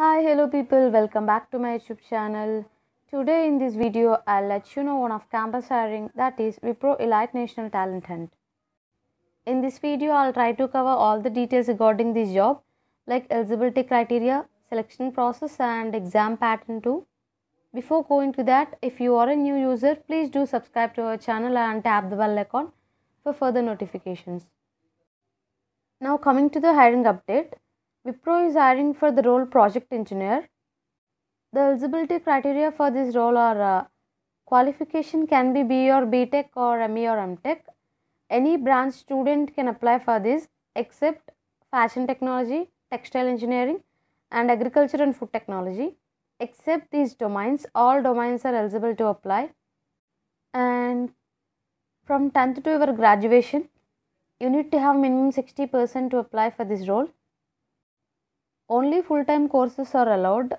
hi hello people welcome back to my youtube channel today in this video i'll let you know one of campus hiring that is wipro elite national talent hunt in this video i'll try to cover all the details regarding this job like eligibility criteria selection process and exam pattern too before going to that if you are a new user please do subscribe to our channel and tap the bell icon for further notifications now coming to the hiring update Wipro is hiring for the role project engineer. The eligibility criteria for this role are uh, qualification can be B or BTech or ME or MTech. Any branch student can apply for this except fashion technology, textile engineering, and agriculture and food technology. Except these domains, all domains are eligible to apply. And from 10th to your graduation, you need to have minimum 60% to apply for this role. Only full time courses are allowed.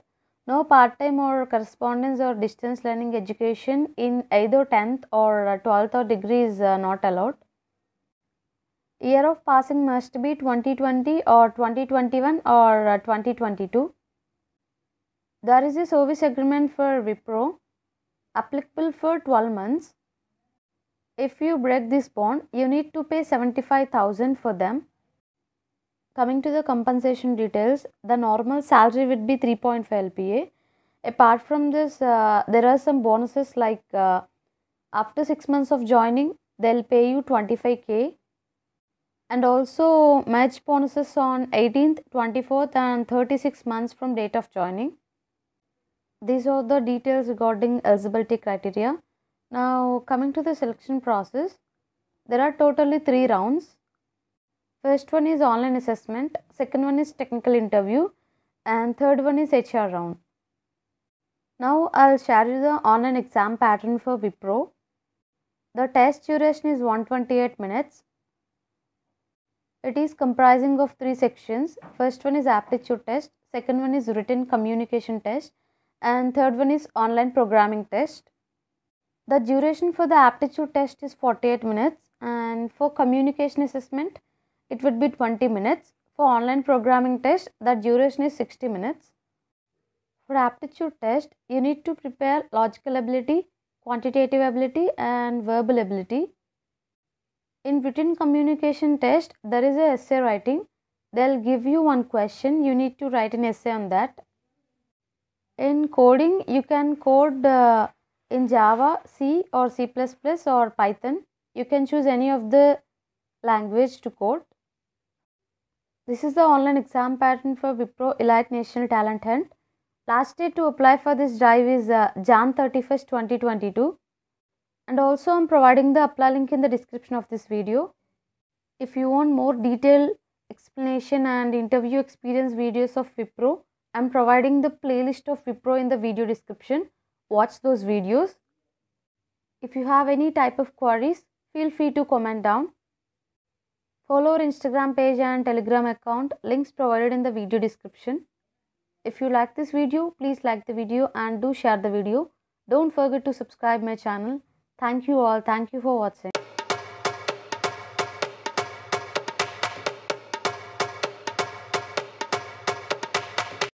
No part time or correspondence or distance learning education in either 10th or 12th or degree is uh, not allowed. Year of passing must be 2020 or 2021 or uh, 2022. There is a service agreement for Wipro applicable for 12 months. If you break this bond, you need to pay 75,000 for them. Coming to the compensation details, the normal salary would be 3.5 LPA. Apart from this, uh, there are some bonuses like uh, after 6 months of joining, they'll pay you 25k and also match bonuses on 18th, 24th and 36 months from date of joining. These are the details regarding eligibility criteria. Now coming to the selection process, there are totally 3 rounds. First one is online assessment, second one is technical interview, and third one is HR round. Now I'll share you the online exam pattern for Wipro. The test duration is 128 minutes. It is comprising of three sections. First one is aptitude test, second one is written communication test, and third one is online programming test. The duration for the aptitude test is 48 minutes and for communication assessment it would be 20 minutes. For online programming test, the duration is 60 minutes. For aptitude test, you need to prepare logical ability, quantitative ability and verbal ability. In written communication test, there is a essay writing. They'll give you one question. You need to write an essay on that. In coding, you can code uh, in Java, C or C++ or Python. You can choose any of the language to code. This is the online exam pattern for Wipro Elite National Talent Hunt. Last date to apply for this drive is uh, Jan 31st, 2022. And also I'm providing the apply link in the description of this video. If you want more detailed explanation and interview experience videos of Wipro, I'm providing the playlist of Wipro in the video description. Watch those videos. If you have any type of queries, feel free to comment down. Follow our Instagram page and Telegram account, links provided in the video description. If you like this video, please like the video and do share the video. Don't forget to subscribe my channel. Thank you all. Thank you for watching.